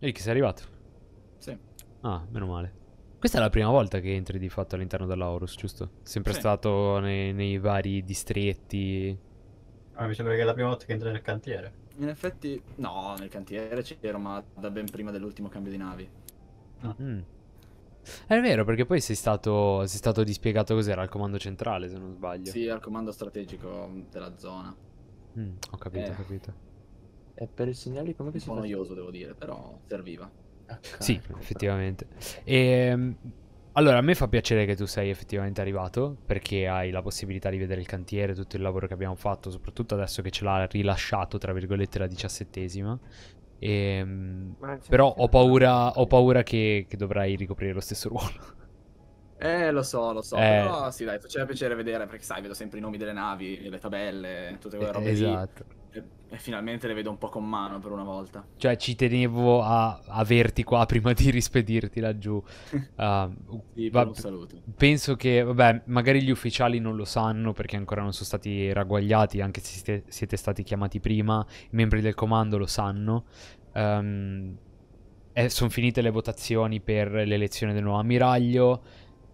Vedi che sei arrivato? Sì. Ah, meno male. Questa è la prima volta che entri di fatto all'interno dell'Aurus, giusto? Sempre sì. stato nei, nei, vari distretti. Ah, mi sembra che è la prima volta che entri nel cantiere. In effetti, no, nel cantiere c'ero, ma da ben prima dell'ultimo cambio di navi. Ah. Mm. È vero, perché poi sei stato, sei stato dispiegato cos'era, al comando centrale, se non sbaglio. Sì, al comando strategico della zona. Mm, ho capito, eh. ho capito. E per il segnale come si fa? noioso devo dire, però serviva. Ah, sì, effettivamente. E, ehm, allora, a me fa piacere che tu sei effettivamente arrivato, perché hai la possibilità di vedere il cantiere, tutto il lavoro che abbiamo fatto, soprattutto adesso che ce l'ha rilasciato, tra virgolette, la diciassettesima. E, ehm, però ho paura, ho paura che, che dovrai ricoprire lo stesso ruolo. Eh, lo so, lo so. Eh. Però sì, dai, faceva piacere vedere perché, sai, vedo sempre i nomi delle navi, le tabelle, tutte quelle eh, robe esatto. lì. E, e finalmente le vedo un po' con mano per una volta. Cioè, ci tenevo a averti qua prima di rispedirti laggiù. Uh, sì, va- un saluto. Penso che, vabbè, magari gli ufficiali non lo sanno perché ancora non sono stati ragguagliati, anche se siete, siete stati chiamati prima. I membri del comando lo sanno. Um, ehm, eh, sono finite le votazioni per l'elezione del nuovo ammiraglio.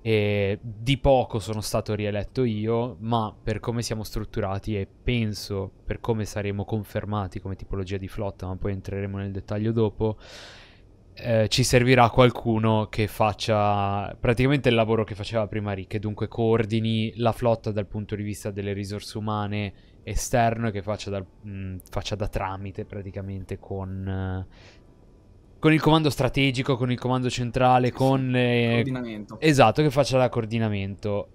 E di poco sono stato rieletto io, ma per come siamo strutturati e penso per come saremo confermati come tipologia di flotta, ma poi entreremo nel dettaglio dopo, eh, ci servirà qualcuno che faccia praticamente il lavoro che faceva prima Rick, e dunque coordini la flotta dal punto di vista delle risorse umane esterno e che faccia da, mh, mm, faccia da tramite praticamente con... Eh, con il comando strategico, con il comando centrale, con... Eh, coordinamento. Esatto, che faccia la coordinamento.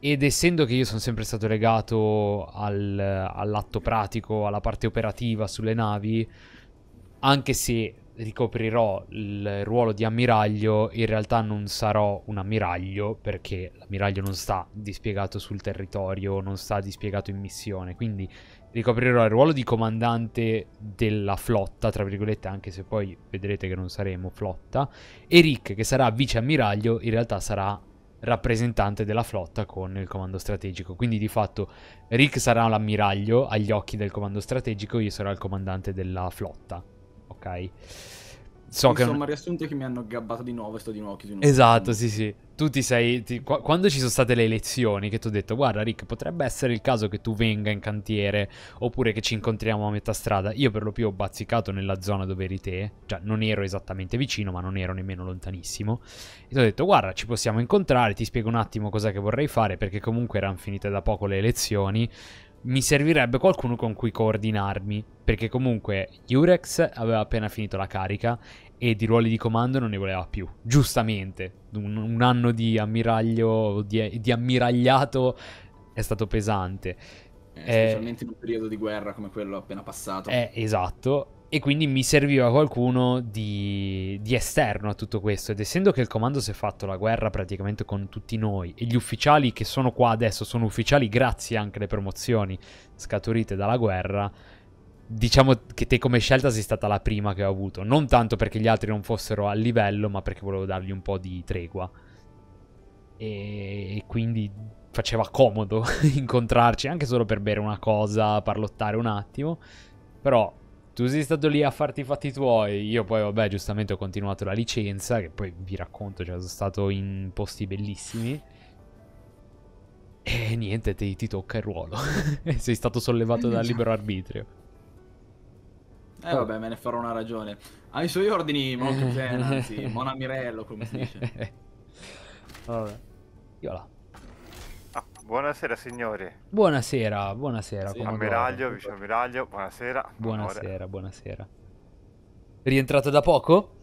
Ed essendo che io sono sempre stato legato al, all'atto pratico, alla parte operativa sulle navi, anche se ricoprirò il ruolo di ammiraglio, in realtà non sarò un ammiraglio perché l'ammiraglio non sta dispiegato sul territorio, non sta dispiegato in missione, quindi ricoprirò il ruolo di comandante della flotta, tra virgolette, anche se poi vedrete che non saremo flotta, e Rick, che sarà vice ammiraglio, in realtà sarà rappresentante della flotta con il comando strategico. Quindi di fatto Rick sarà l'ammiraglio agli occhi del comando strategico, io sarò il comandante della flotta, ok? So mi che riassunto che mi hanno gabbato di nuovo e sto di nuovo chiuso in un Esatto, sì, sì. Tu ti sei... Ti, qua, quando ci sono state le elezioni che ti ho detto, guarda Rick, potrebbe essere il caso che tu venga in cantiere oppure che ci incontriamo a metà strada. Io per lo più ho bazzicato nella zona dove eri te, cioè non ero esattamente vicino ma non ero nemmeno lontanissimo. E ti ho detto, guarda, ci possiamo incontrare, ti spiego un attimo cosa che vorrei fare perché comunque erano finite da poco le elezioni mi servirebbe qualcuno con cui coordinarmi, perché comunque Urex aveva appena finito la carica e di ruoli di comando non ne voleva più, giustamente. Un, un anno di ammiraglio, di, di, ammiragliato è stato pesante. Eh, specialmente eh, in un periodo di guerra come quello appena passato. Eh, esatto e quindi mi serviva qualcuno di, di, esterno a tutto questo. Ed essendo che il comando si è fatto la guerra praticamente con tutti noi, e gli ufficiali che sono qua adesso sono ufficiali grazie anche alle promozioni scaturite dalla guerra, diciamo che te come scelta sei stata la prima che ho avuto. Non tanto perché gli altri non fossero a livello, ma perché volevo dargli un po' di tregua. E, e quindi faceva comodo incontrarci anche solo per bere una cosa, parlottare un attimo. Però tu sei stato lì a farti i fatti tuoi. Io poi, vabbè, giustamente ho continuato la licenza, che poi vi racconto, cioè sono stato in posti bellissimi. E niente, ti, ti tocca il ruolo. sei stato sollevato dal libero arbitrio. Eh vabbè, me ne farò una ragione. Ai suoi ordini, Monk Zen, anzi, Mona Mirello, come si dice. vabbè. Io là. Buonasera signori. Buonasera, buonasera. Sì, ammiraglio, vice ammiraglio, buonasera. Buonasera, amore. buonasera. Rientrato da poco?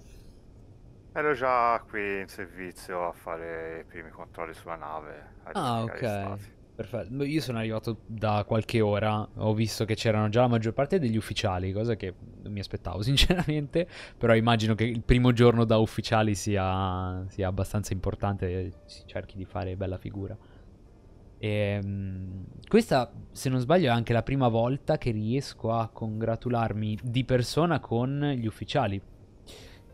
Ero già qui in servizio a fare i primi controlli sulla nave. Ah, ok. Perfetto. Io sono arrivato da qualche ora, ho visto che c'erano già la maggior parte degli ufficiali, cosa che non mi aspettavo sinceramente, però immagino che il primo giorno da ufficiali sia, sia abbastanza importante, si cerchi di fare bella figura. E, um, questa, se non sbaglio, è anche la prima volta che riesco a congratularmi di persona con gli ufficiali.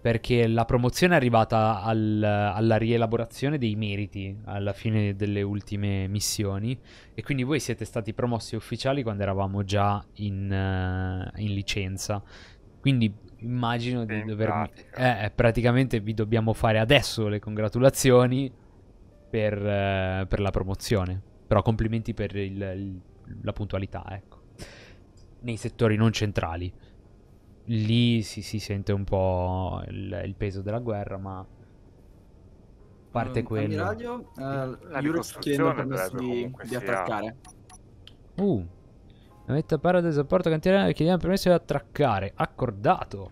Perché la promozione è arrivata al, alla rielaborazione dei meriti alla fine delle ultime missioni. E quindi voi siete stati promossi ufficiali quando eravamo già in, uh, in licenza. Quindi immagino sì, di dover. Eh, eh, praticamente vi dobbiamo fare adesso le congratulazioni per, uh, per la promozione. Però complimenti per il, il, la puntualità, ecco. Nei settori non centrali. Lì si, si sente un po' il, il, peso della guerra, ma... A parte um, quello... Ammiraglio, uh, eh, Jurex chiede il permesso di, di attaccare. Uh, Navetta Paradise al porto cantiere chiediamo permesso di attraccare. Accordato.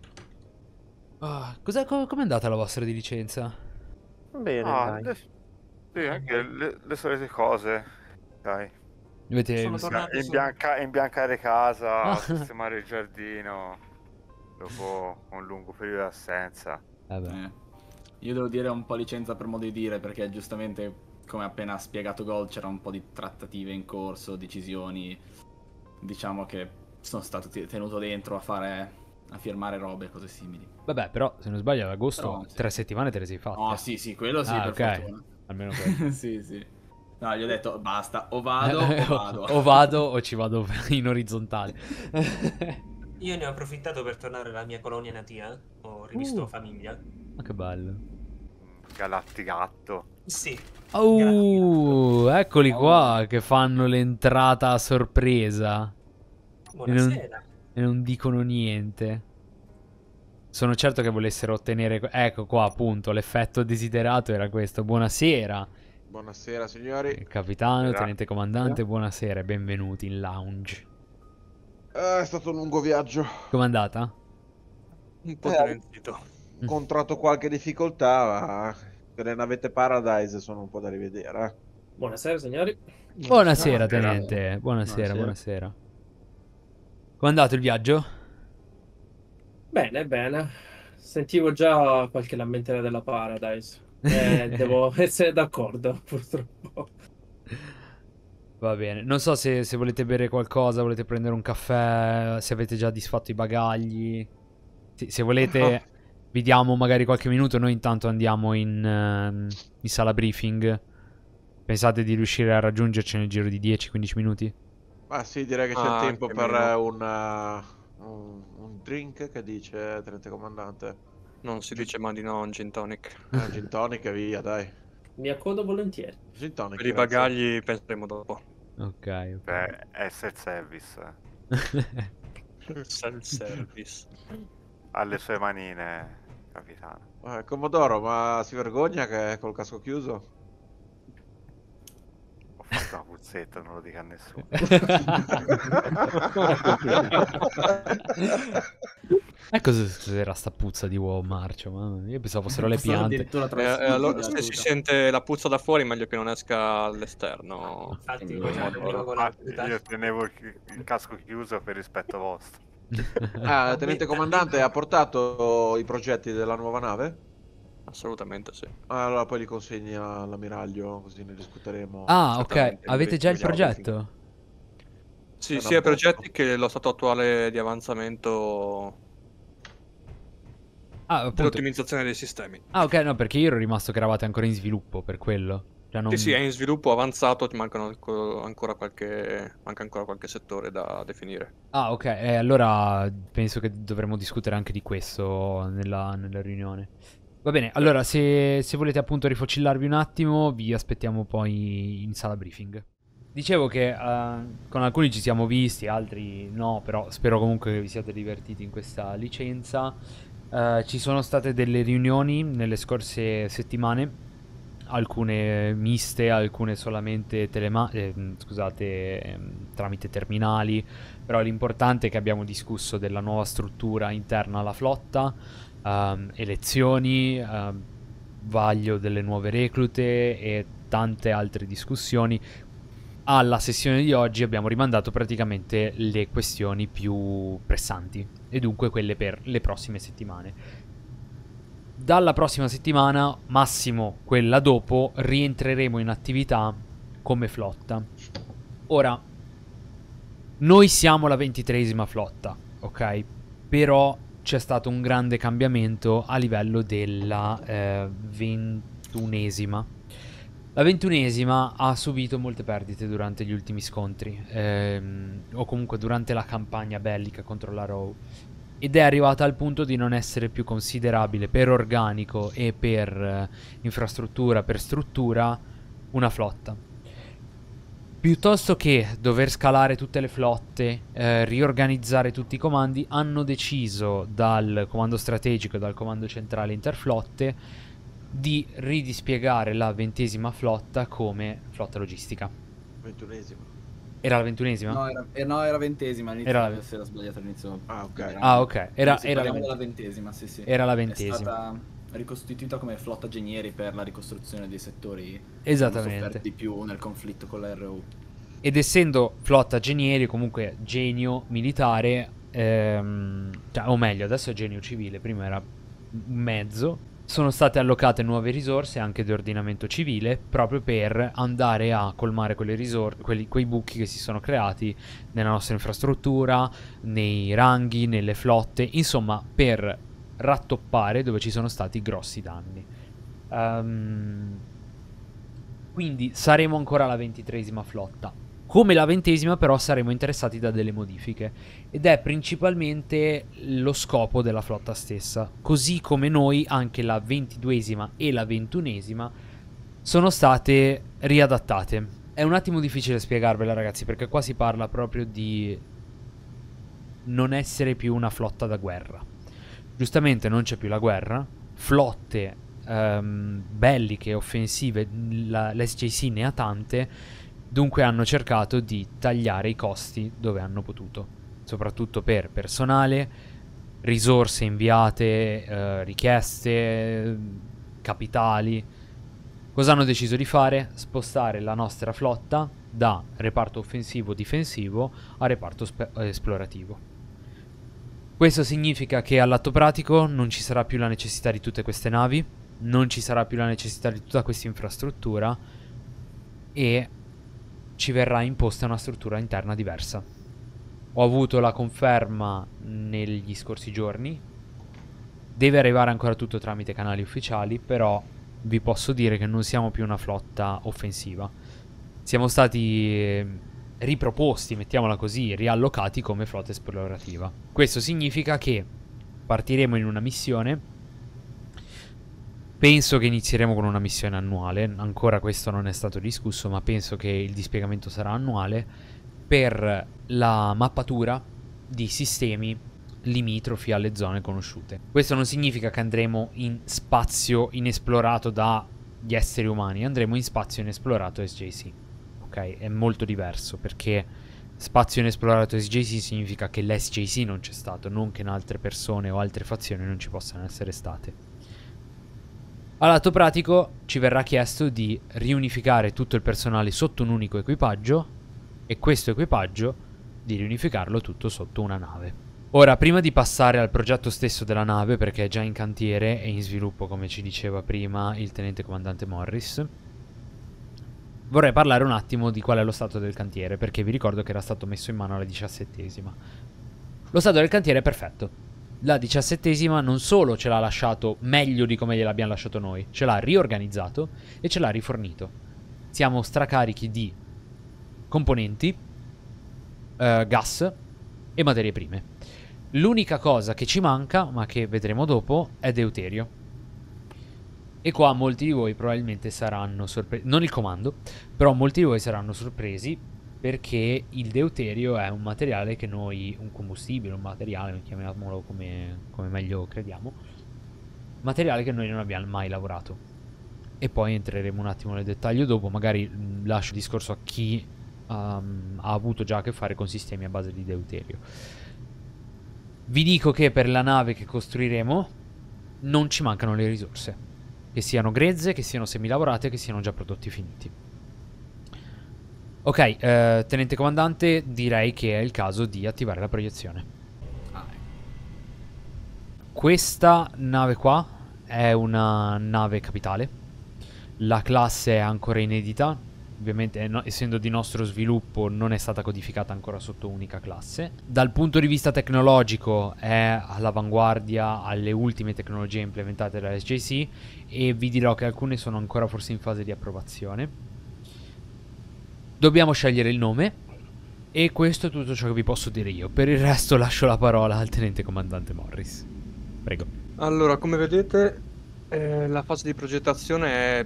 Oh, Com'è com andata la vostra di licenza? Bene, ah, le, sì, anche le, le solite cose. Dai. Dovete imbianca- imbiancare casa, sistemare il giardino dopo un lungo periodo d'assenza. Eh. Io devo dire un po' licenza per modo di dire, perché giustamente, come appena spiegato Gold, c'era un po' di trattative in corso, decisioni, diciamo che sono stato tenuto dentro a fare a firmare robe e cose simili. Vabbè, però se non sbaglio ad agosto però, sì. tre settimane te le sei fatte. Oh, sì, sì, quello sì, ah, per okay. fortuna. Almeno quello. sì, sì. No, gli ho detto basta, o vado o vado. o vado o ci vado in orizzontale. Io ne ho approfittato per tornare alla mia colonia natia, ho rivisto uh, famiglia. Ma che bello. Galattigatto. Sì. Oh, Galattigatto. eccoli oh. qua che fanno l'entrata a sorpresa. Buonasera. E non, e non dicono niente. Sono certo che volessero ottenere... Ecco qua appunto, l'effetto desiderato era questo. Buonasera. Buonasera signori. Eh, capitano, Grazie. tenente comandante, buonasera e benvenuti in lounge. Eh, è stato un lungo viaggio. Come è andata? Un po' eh, trentito. Ho mm. incontrato qualche difficoltà, ma le navette Paradise sono un po' da rivedere. Buonasera signori. Buonasera, buonasera tenente, buonasera, buonasera. buonasera. è andato il viaggio? Bene, bene. Sentivo già qualche lamentela della Paradise. Eh, devo essere d'accordo, purtroppo. Va bene, non so se, se, volete bere qualcosa, volete prendere un caffè, se avete già disfatto i bagagli. Se, se volete, oh. vi diamo magari qualche minuto. Noi intanto andiamo in, ehm, in sala briefing. Pensate di riuscire a raggiungerci nel giro di 10-15 minuti? Ma sì, direi che c'è ah, tempo per un, eh, un, un drink che dice tenente comandante. Non si dice mai di no un gin tonic. Eh, gin tonic via, dai. Mi accodo volentieri. Gin tonic. Per i bagagli penseremo dopo. Ok. Beh, è self-service. self-service. Alle sue manine, capitano. Eh, Comodoro, ma si vergogna che col casco chiuso? No, puzzetta, non lo dica a nessuno. ecco cos'era sta puzza di uovo marcio, mamma. io pensavo fossero le piante. Eh, eh allora, se si sente la puzza da fuori, meglio che non esca all'esterno. Infatti, no, no, no, io tenevo il casco chiuso per rispetto vostro. Ah, tenente comandante, ha portato i progetti della nuova nave? Assolutamente sì. Allora poi li consegni all'ammiraglio così ne discuteremo. Ah, ok. Avete già il progetto? Sì, sia i progetti che lo stato attuale di avanzamento ah, appunto. dell'ottimizzazione dei sistemi. Ah, ok, no, perché io ero rimasto che eravate ancora in sviluppo per quello. Cioè non... Sì, sì, è in sviluppo avanzato, ti mancano ancora qualche, manca ancora qualche settore da definire. Ah, ok, eh, allora penso che dovremmo discutere anche di questo nella, nella riunione. Va bene, allora se, se, volete appunto rifocillarvi un attimo vi aspettiamo poi in sala briefing. Dicevo che uh, con alcuni ci siamo visti, altri no, però spero comunque che vi siate divertiti in questa licenza. Uh, ci sono state delle riunioni nelle scorse settimane, alcune miste, alcune solamente telema- eh, scusate, eh, tramite terminali, però l'importante è che abbiamo discusso della nuova struttura interna alla flotta, um, elezioni, um, vaglio delle nuove reclute e tante altre discussioni. Alla sessione di oggi abbiamo rimandato praticamente le questioni più pressanti e dunque quelle per le prossime settimane. Dalla prossima settimana, massimo quella dopo, rientreremo in attività come flotta. Ora, noi siamo la ventitresima flotta, ok? Però c'è stato un grande cambiamento a livello della eh, ventunesima. La ventunesima ha subito molte perdite durante gli ultimi scontri, ehm, o comunque durante la campagna bellica contro la Row, ed è arrivata al punto di non essere più considerabile per organico e per eh, infrastruttura, per struttura, una flotta Piuttosto che dover scalare tutte le flotte, eh, riorganizzare tutti i comandi, hanno deciso dal comando strategico e dal comando centrale interflotte di ridispiegare la ventesima flotta come flotta logistica. Ventunesima. Era la ventunesima? No, era, eh, no, era ventesima Era la... Se era sbagliato all'inizio. Ah, ok. Ah, ok. Era, era, la ventesima, sì, sì. Era la ventesima ricostituita come flotta genieri per la ricostruzione dei settori esattamente di più nel conflitto con la RU. Ed essendo flotta genieri, comunque genio militare, ehm, cioè, o meglio, adesso è genio civile, prima era mezzo, sono state allocate nuove risorse anche di ordinamento civile proprio per andare a colmare risor- quelli, quei buchi che si sono creati nella nostra infrastruttura, nei ranghi, nelle flotte, insomma per rattoppare dove ci sono stati grossi danni. Um, quindi saremo ancora la ventitresima flotta. Come la ventesima però saremo interessati da delle modifiche ed è principalmente lo scopo della flotta stessa, così come noi anche la ventiduesima e la ventunesima sono state riadattate. È un attimo difficile spiegarvela ragazzi perché qua si parla proprio di non essere più una flotta da guerra giustamente non c'è più la guerra, flotte ehm, belliche, offensive, la, l'SJC ne ha tante, dunque hanno cercato di tagliare i costi dove hanno potuto, soprattutto per personale, risorse inviate, eh, richieste, capitali. Cosa hanno deciso di fare? Spostare la nostra flotta da reparto offensivo-difensivo a reparto spe- eh, esplorativo. Questo significa che all'atto pratico non ci sarà più la necessità di tutte queste navi, non ci sarà più la necessità di tutta questa infrastruttura e ci verrà imposta una struttura interna diversa. Ho avuto la conferma negli scorsi giorni, deve arrivare ancora tutto tramite canali ufficiali, però vi posso dire che non siamo più una flotta offensiva. Siamo stati ehm, riproposti, mettiamola così, riallocati come flotta esplorativa. Questo significa che partiremo in una missione. Penso che inizieremo con una missione annuale, ancora questo non è stato discusso, ma penso che il dispiegamento sarà annuale per la mappatura di sistemi limitrofi alle zone conosciute. Questo non significa che andremo in spazio inesplorato da gli esseri umani, andremo in spazio inesplorato SJC ok? È molto diverso perché spazio inesplorato SJC significa che l'SJC non c'è stato, non che in altre persone o altre fazioni non ci possano essere state. A lato pratico ci verrà chiesto di riunificare tutto il personale sotto un unico equipaggio e questo equipaggio di riunificarlo tutto sotto una nave. Ora, prima di passare al progetto stesso della nave, perché è già in cantiere e in sviluppo, come ci diceva prima il tenente comandante Morris, vorrei parlare un attimo di qual è lo stato del cantiere, perché vi ricordo che era stato messo in mano la diciassettesima. Lo stato del cantiere è perfetto. La diciassettesima non solo ce l'ha lasciato meglio di come gliel'abbiamo lasciato noi, ce l'ha riorganizzato e ce l'ha rifornito. Siamo stracarichi di componenti, eh, gas e materie prime. L'unica cosa che ci manca, ma che vedremo dopo, è deuterio e qua molti di voi probabilmente saranno sorpresi, non il comando, però molti di voi saranno sorpresi perché il deuterio è un materiale che noi, un combustibile, un materiale, chiamiamolo come, come meglio crediamo, materiale che noi non abbiamo mai lavorato. E poi entreremo un attimo nel dettaglio dopo, magari lascio il discorso a chi um, ha avuto già a che fare con sistemi a base di deuterio. Vi dico che per la nave che costruiremo non ci mancano le risorse che siano grezze, che siano semilavorate, che siano già prodotti finiti. Ok, eh, tenente comandante, direi che è il caso di attivare la proiezione. Questa nave qua è una nave capitale, la classe è ancora inedita, ovviamente eh, no, essendo di nostro sviluppo non è stata codificata ancora sotto unica classe. Dal punto di vista tecnologico è all'avanguardia alle ultime tecnologie implementate dalla SJC e vi dirò che alcune sono ancora forse in fase di approvazione. Dobbiamo scegliere il nome e questo è tutto ciò che vi posso dire io. Per il resto lascio la parola al tenente comandante Morris. Prego. Allora, come vedete, eh, la fase di progettazione è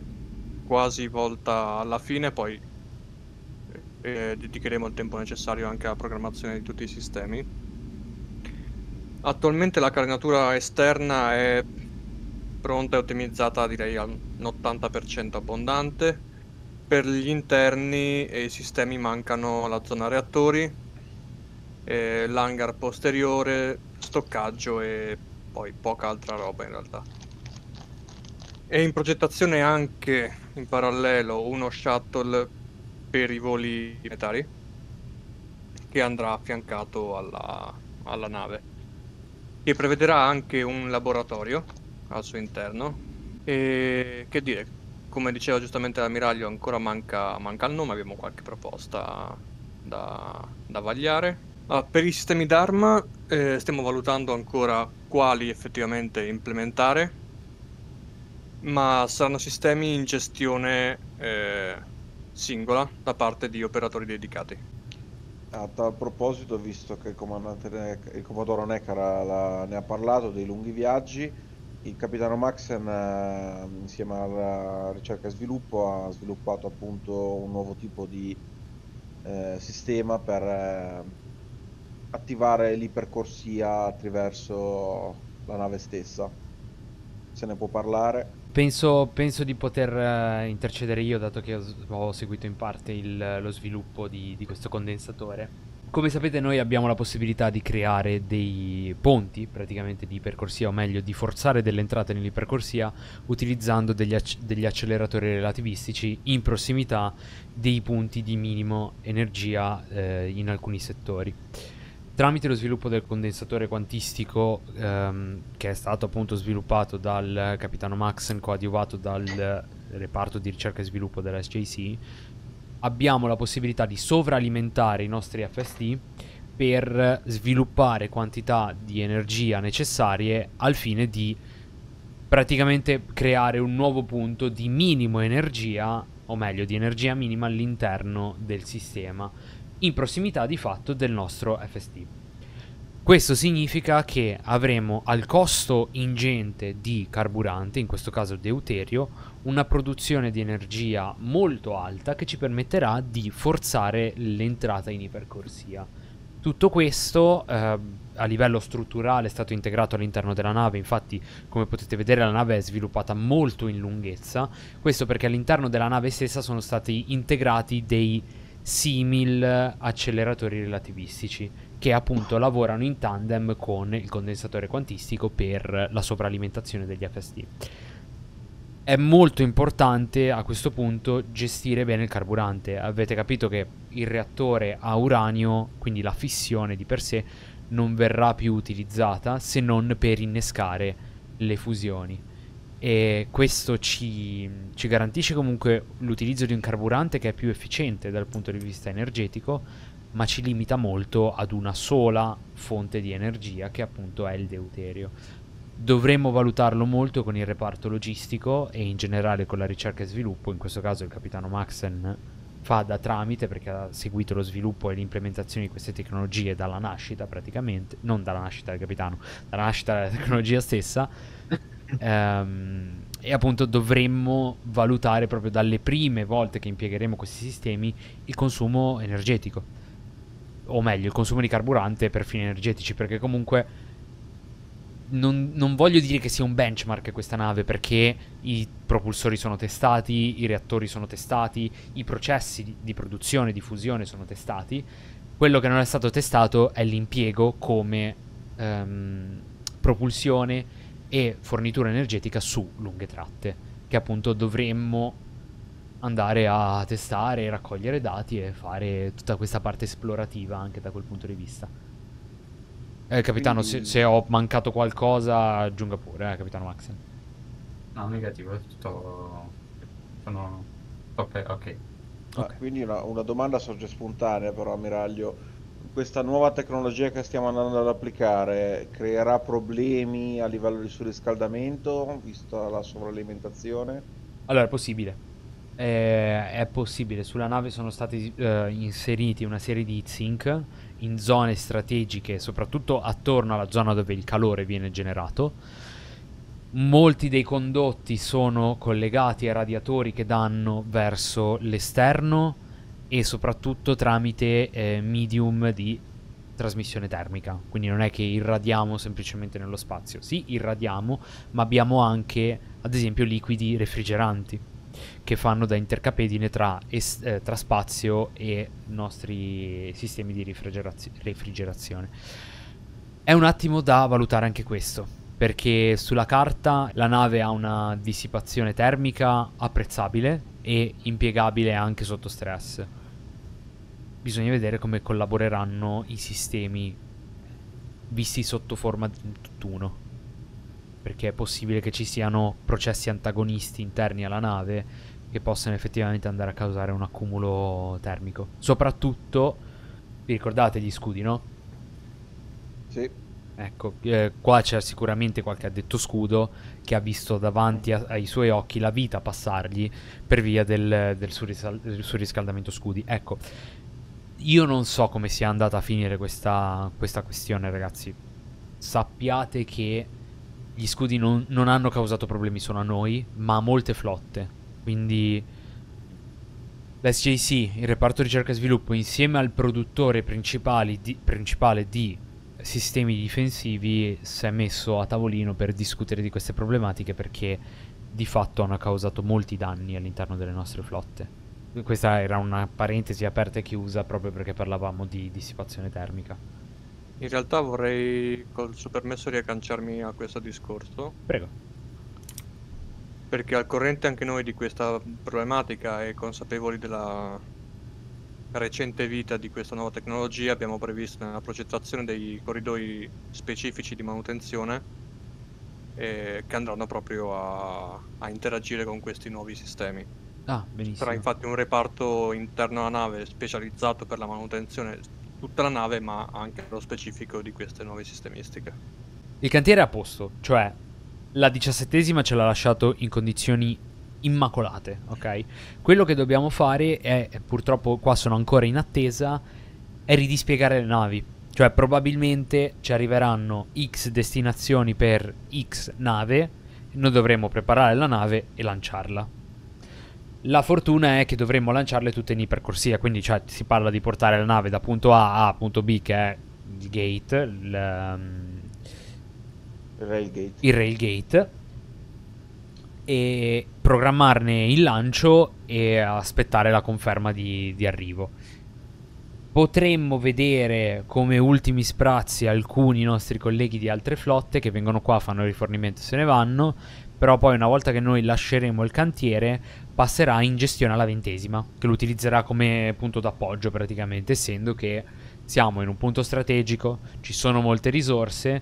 quasi volta alla fine, poi eh, eh, dedicheremo il tempo necessario anche alla programmazione di tutti i sistemi. Attualmente la carenatura esterna è pronta e ottimizzata direi al all'80% abbondante. Per gli interni e i sistemi mancano la zona reattori, eh, l'hangar posteriore, stoccaggio e poi poca altra roba in realtà. È in progettazione anche in parallelo uno shuttle per i voli militari che andrà affiancato alla, alla nave e prevederà anche un laboratorio al suo interno e che dire, come diceva giustamente l'ammiraglio, ancora manca, manca il nome, abbiamo qualche proposta da, da vagliare. Ah, per i sistemi d'arma eh, stiamo valutando ancora quali effettivamente implementare ma saranno sistemi in gestione eh, singola da parte di operatori dedicati. A tal proposito, visto che il, comandante, il Commodoro Necker ne ha parlato dei lunghi viaggi, il capitano Maxen eh, insieme alla ricerca e sviluppo ha sviluppato appunto un nuovo tipo di eh, sistema per eh, attivare l'ipercorsia attraverso la nave stessa se ne può parlare. Penso, penso di poter uh, intercedere io, dato che ho, ho seguito in parte il, lo sviluppo di, di, questo condensatore. Come sapete noi abbiamo la possibilità di creare dei ponti, praticamente di ipercorsia, o meglio di forzare delle entrate nell'ipercorsia utilizzando degli, ac- degli acceleratori relativistici in prossimità dei punti di minimo energia eh, in alcuni settori tramite lo sviluppo del condensatore quantistico ehm, che è stato appunto sviluppato dal capitano Maxen coadiuvato dal reparto di ricerca e sviluppo della SJC abbiamo la possibilità di sovralimentare i nostri FST per sviluppare quantità di energia necessarie al fine di praticamente creare un nuovo punto di minimo energia o meglio di energia minima all'interno del sistema in prossimità di fatto del nostro FST. Questo significa che avremo al costo ingente di carburante, in questo caso deuterio, una produzione di energia molto alta che ci permetterà di forzare l'entrata in ipercorsia. Tutto questo eh, a livello strutturale è stato integrato all'interno della nave, infatti come potete vedere la nave è sviluppata molto in lunghezza, questo perché all'interno della nave stessa sono stati integrati dei simil acceleratori relativistici che appunto lavorano in tandem con il condensatore quantistico per la sovralimentazione degli FSD. È molto importante a questo punto gestire bene il carburante. Avete capito che il reattore a uranio, quindi la fissione di per sé, non verrà più utilizzata se non per innescare le fusioni e questo ci, ci garantisce comunque l'utilizzo di un carburante che è più efficiente dal punto di vista energetico, ma ci limita molto ad una sola fonte di energia che appunto è il deuterio. Dovremmo valutarlo molto con il reparto logistico e in generale con la ricerca e sviluppo, in questo caso il capitano Maxen fa da tramite perché ha seguito lo sviluppo e l'implementazione di queste tecnologie dalla nascita praticamente, non dalla nascita del capitano, dalla nascita della tecnologia stessa Um, e appunto dovremmo valutare proprio dalle prime volte che impiegheremo questi sistemi il consumo energetico o meglio il consumo di carburante per fini energetici perché comunque non, non, voglio dire che sia un benchmark questa nave perché i propulsori sono testati, i reattori sono testati, i processi di produzione e di fusione sono testati. Quello che non è stato testato è l'impiego come um, propulsione e fornitura energetica su lunghe tratte, che appunto dovremmo andare a testare, raccogliere dati e fare tutta questa parte esplorativa anche da quel punto di vista. Eh, capitano, Quindi... se, se, ho mancato qualcosa aggiunga pure, eh, capitano Max. No, negativo, è tutto... Sono... Ok, ok. Okay. Ah, quindi una, una, domanda sorge spontanea però, ammiraglio questa nuova tecnologia che stiamo andando ad applicare creerà problemi a livello di surriscaldamento, vista la sovralimentazione? Allora, è possibile. Eh, è possibile. Sulla nave sono stati eh, inseriti una serie di zinc in zone strategiche, soprattutto attorno alla zona dove il calore viene generato. Molti dei condotti sono collegati ai radiatori che danno verso l'esterno e soprattutto tramite eh, medium di trasmissione termica, quindi non è che irradiamo semplicemente nello spazio, sì irradiamo, ma abbiamo anche ad esempio liquidi refrigeranti che fanno da intercapedine tra, es- eh, tra spazio e nostri sistemi di refrigerazio- refrigerazione. È un attimo da valutare anche questo perché sulla carta la nave ha una dissipazione termica apprezzabile e impiegabile anche sotto stress. Bisogna vedere come collaboreranno i sistemi visti sotto forma di tutt'uno. Perché è possibile che ci siano processi antagonisti interni alla nave che possano effettivamente andare a causare un accumulo termico. Soprattutto, vi ricordate gli scudi, no? Sì. Ecco, eh, qua c'è sicuramente qualche addetto scudo che ha visto davanti a, ai suoi occhi la vita passargli per via del, del, surrisal- del surriscaldamento scudi. Ecco, io non so come sia andata a finire questa, questa questione, ragazzi. Sappiate che gli scudi non, non, hanno causato problemi solo a noi, ma a molte flotte. Quindi l'SJC, il reparto ricerca e sviluppo, insieme al produttore principale di, principale di sistemi difensivi si è messo a tavolino per discutere di queste problematiche perché di fatto hanno causato molti danni all'interno delle nostre flotte. Questa era una parentesi aperta e chiusa proprio perché parlavamo di dissipazione termica. In realtà vorrei, col suo permesso, riagganciarmi a questo discorso. Prego. Perché al corrente anche noi di questa problematica e consapevoli della recente vita di questa nuova tecnologia abbiamo previsto nella progettazione dei corridoi specifici di manutenzione eh, che andranno proprio a, a, interagire con questi nuovi sistemi. Ah, benissimo. Sarà infatti un reparto interno alla nave specializzato per la manutenzione di tutta la nave ma anche lo specifico di queste nuove sistemistiche. Il cantiere è a posto, cioè la diciassettesima ce l'ha lasciato in condizioni immacolate, ok? Quello che dobbiamo fare è, purtroppo qua sono ancora in attesa, è ridispiegare le navi. Cioè probabilmente ci arriveranno X destinazioni per X nave, noi dovremo preparare la nave e lanciarla. La fortuna è che dovremmo lanciarle tutte in ipercorsia, quindi cioè, si parla di portare la nave da punto A a punto B che è il gate, il, um, rail gate. il railgate e programmarne il lancio e aspettare la conferma di, di arrivo. Potremmo vedere come ultimi sprazzi alcuni nostri colleghi di altre flotte che vengono qua, fanno il rifornimento e se ne vanno, però poi una volta che noi lasceremo il cantiere passerà in gestione alla ventesima, che lo utilizzerà come punto d'appoggio praticamente, essendo che siamo in un punto strategico, ci sono molte risorse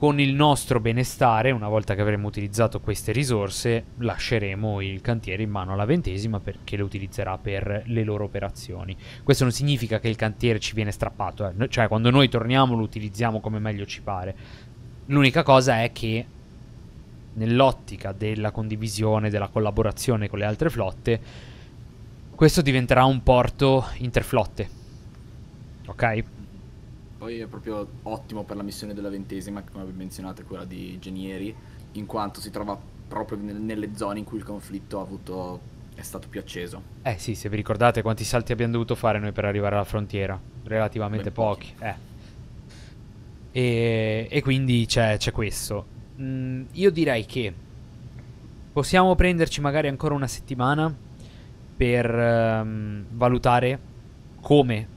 con il nostro benestare, una volta che avremo utilizzato queste risorse, lasceremo il cantiere in mano alla ventesima perché le utilizzerà per le loro operazioni. Questo non significa che il cantiere ci viene strappato, eh. cioè quando noi torniamo lo utilizziamo come meglio ci pare. L'unica cosa è che nell'ottica della condivisione, della collaborazione con le altre flotte, questo diventerà un porto interflotte. Ok? poi è proprio ottimo per la missione della ventesima, come avevi menzionato, quella di Genieri, in quanto si trova proprio nelle zone in cui il conflitto avuto... è stato più acceso. Eh sì, se vi ricordate quanti salti abbiamo dovuto fare noi per arrivare alla frontiera, relativamente pochi. pochi. Eh. E, e, quindi c'è, c'è questo. Mm, io direi che possiamo prenderci magari ancora una settimana per um, valutare come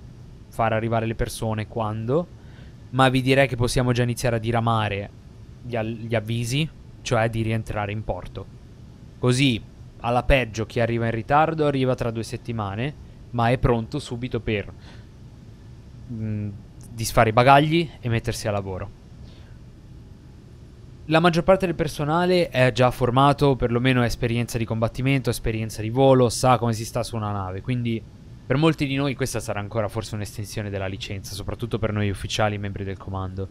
far arrivare le persone quando, ma vi direi che possiamo già iniziare a diramare gli, gli avvisi, cioè di rientrare in porto. Così, alla peggio, chi arriva in ritardo arriva tra due settimane, ma è pronto subito per mh, mm, disfare i bagagli e mettersi a lavoro. La maggior parte del personale è già formato, perlomeno ha esperienza di combattimento, esperienza di volo, sa come si sta su una nave, quindi per molti di noi questa sarà ancora forse un'estensione della licenza, soprattutto per noi ufficiali membri del comando.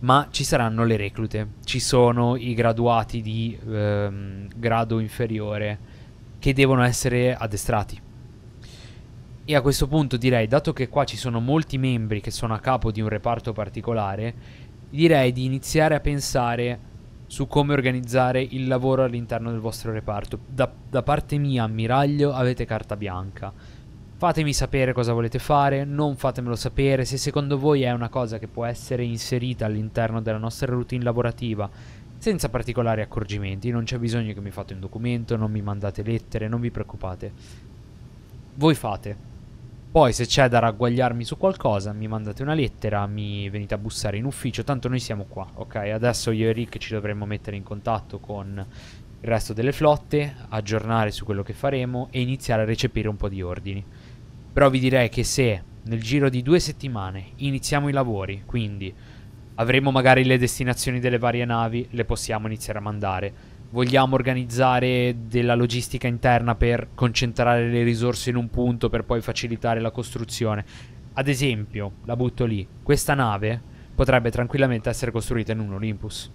Ma ci saranno le reclute, ci sono i graduati di ehm, grado inferiore che devono essere addestrati. E a questo punto direi, dato che qua ci sono molti membri che sono a capo di un reparto particolare, direi di iniziare a pensare su come organizzare il lavoro all'interno del vostro reparto. Da, da parte mia, ammiraglio, avete carta bianca Fatemi sapere cosa volete fare, non fatemelo sapere, se secondo voi è una cosa che può essere inserita all'interno della nostra routine lavorativa senza particolari accorgimenti, non c'è bisogno che mi fate un documento, non mi mandate lettere, non vi preoccupate. Voi fate. Poi se c'è da ragguagliarmi su qualcosa, mi mandate una lettera, mi venite a bussare in ufficio, tanto noi siamo qua, ok? Adesso io e Rick ci dovremmo mettere in contatto con il resto delle flotte, aggiornare su quello che faremo e iniziare a recepire un po' di ordini. Però vi direi che se nel giro di due settimane iniziamo i lavori, quindi avremo magari le destinazioni delle varie navi, le possiamo iniziare a mandare. Vogliamo organizzare della logistica interna per concentrare le risorse in un punto per poi facilitare la costruzione. Ad esempio, la butto lì, questa nave potrebbe tranquillamente essere costruita in un Olympus.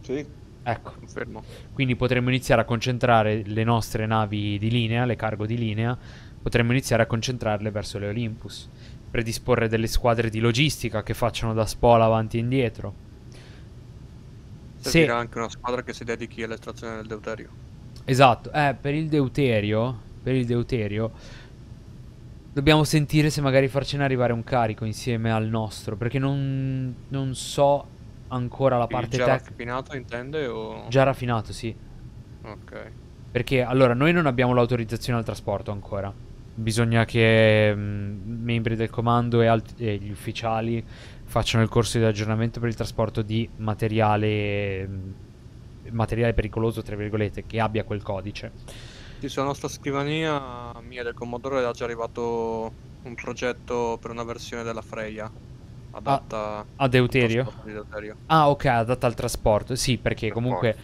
Sì, Ecco. Confermo. Quindi potremmo iniziare a concentrare le nostre navi di linea, le cargo di linea, potremmo iniziare a concentrarle verso le Olympus. Predisporre delle squadre di logistica che facciano da spola avanti e indietro. Servirà Se... anche una squadra che si dedichi all'estrazione del deuterio. Esatto, eh, per il deuterio, per il deuterio dobbiamo sentire se magari farcene arrivare un carico insieme al nostro, perché non, non so ancora la parte tecnica. Già raffinato intende o... Già raffinato, sì. Ok. Perché allora noi non abbiamo l'autorizzazione al trasporto ancora. Bisogna che mh, mm, membri del comando e, e, gli ufficiali facciano il corso di aggiornamento per il trasporto di materiale, mh, mm, materiale pericoloso, tra virgolette, che abbia quel codice. Sì, sulla nostra scrivania mia del Commodore era già arrivato un progetto per una versione della Freya Adatta a, ah, ad Euterio? Euterio? Ah, ok, adatta al trasporto. Sì, perché comunque.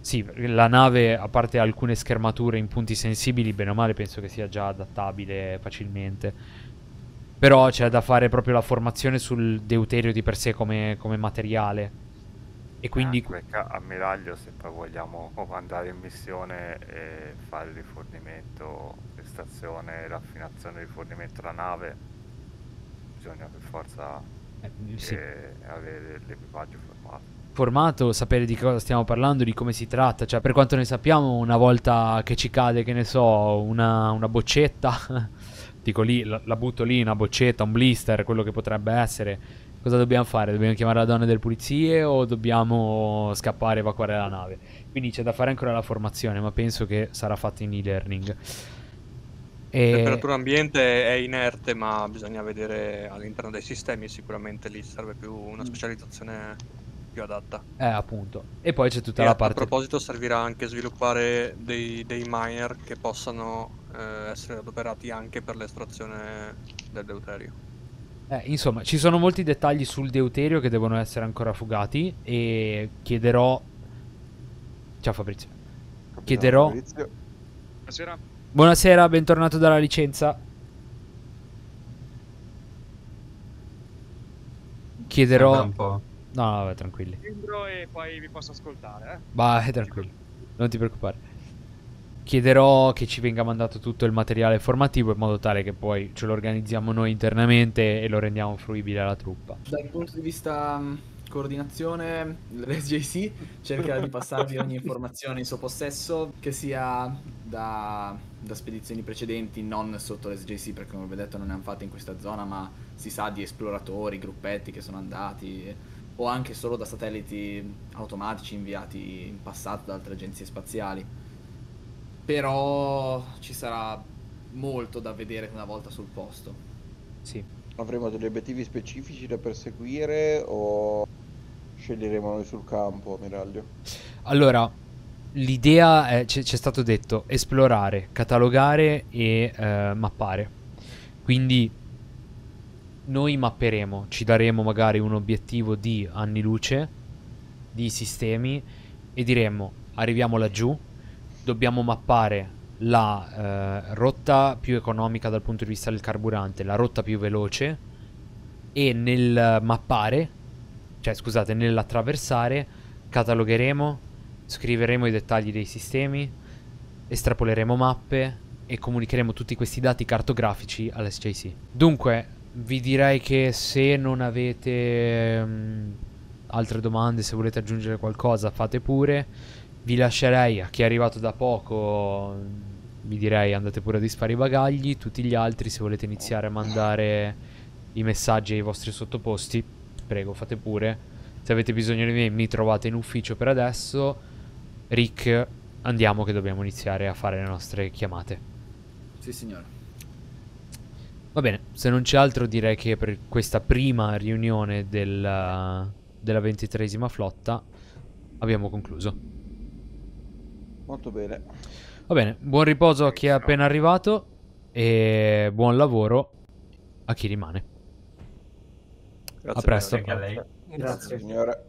Sì, la nave, a parte alcune schermature in punti sensibili, bene o male, penso che sia già adattabile facilmente. Però c'è da fare proprio la formazione sul deuterio di per sé come, come materiale. E eh, quindi. Eh, ammiraglio, se poi vogliamo andare in missione e fare rifornimento, estrazione, raffinazione, rifornimento della nave, bisogna per forza eh, sì. avere l'equipaggio formato. Formato, sapere di cosa stiamo parlando, di come si tratta, cioè per quanto ne sappiamo una volta che ci cade, che ne so, una, una boccetta, dico lì, la, la, butto lì, una boccetta, un blister, quello che potrebbe essere, cosa dobbiamo fare? Dobbiamo chiamare la donna delle pulizie o dobbiamo scappare e evacuare la nave? Quindi c'è da fare ancora la formazione, ma penso che sarà fatta in e-learning. E... La temperatura ambiente è inerte, ma bisogna vedere all'interno dei sistemi. Sicuramente lì serve più una mm. specializzazione più adatta. Eh, appunto. E poi c'è tutta e la parte. A proposito, servirà anche sviluppare dei, dei miner che possano eh, essere adoperati anche per l'estrazione del deuterio. Eh, insomma, ci sono molti dettagli sul deuterio che devono essere ancora fugati. E chiederò. Ciao Fabrizio. Capitano chiederò. Fabrizio. Buonasera Buonasera, bentornato dalla licenza. Chiederò... Un No, vabbè, tranquilli. Libro e poi vi posso ascoltare, eh? Vai, eh, tranquillo. Non ti preoccupare. Chiederò che ci venga mandato tutto il materiale formativo in modo tale che poi ce lo organizziamo noi internamente e lo rendiamo fruibile alla truppa. Dal punto di vista mm, coordinazione, l'SJC cerca di passarvi ogni informazione in suo possesso, che sia da, da spedizioni precedenti, non sotto l'SJC, perché come vi ho detto non ne hanno fatte in questa zona, ma si sa di esploratori, gruppetti che sono andati, o anche solo da satelliti automatici inviati in passato da altre agenzie spaziali. Però ci sarà molto da vedere una volta sul posto. Sì, avremo degli obiettivi specifici da perseguire o sceglieremo noi sul campo, ammiraglio? Allora, l'idea è, c- c'è stato detto, esplorare, catalogare e eh, mappare. Quindi noi mapperemo, ci daremo magari un obiettivo di anni luce, di sistemi e diremo arriviamo laggiù, dobbiamo mappare la eh, rotta più economica dal punto di vista del carburante, la rotta più veloce e nel mappare cioè scusate, nell'attraversare catalogheremo, scriveremo i dettagli dei sistemi, estrapoleremo mappe e comunicheremo tutti questi dati cartografici all'SJC. Dunque, vi direi che se non avete mh, mm, altre domande, se volete aggiungere qualcosa, fate pure. Vi lascerei a chi è arrivato da poco, vi direi andate pure a disfare i bagagli, tutti gli altri se volete iniziare a mandare i messaggi ai vostri sottoposti prego, fate pure. Se avete bisogno di me, mi trovate in ufficio per adesso. Rick, andiamo che dobbiamo iniziare a fare le nostre chiamate. Sì, signore. Va bene, se non c'è altro direi che per questa prima riunione del, della ventitresima flotta abbiamo concluso. Molto bene. Va bene, buon riposo a chi è appena arrivato e buon lavoro a chi rimane. Grazie a presto. Grazie, Grazie signora.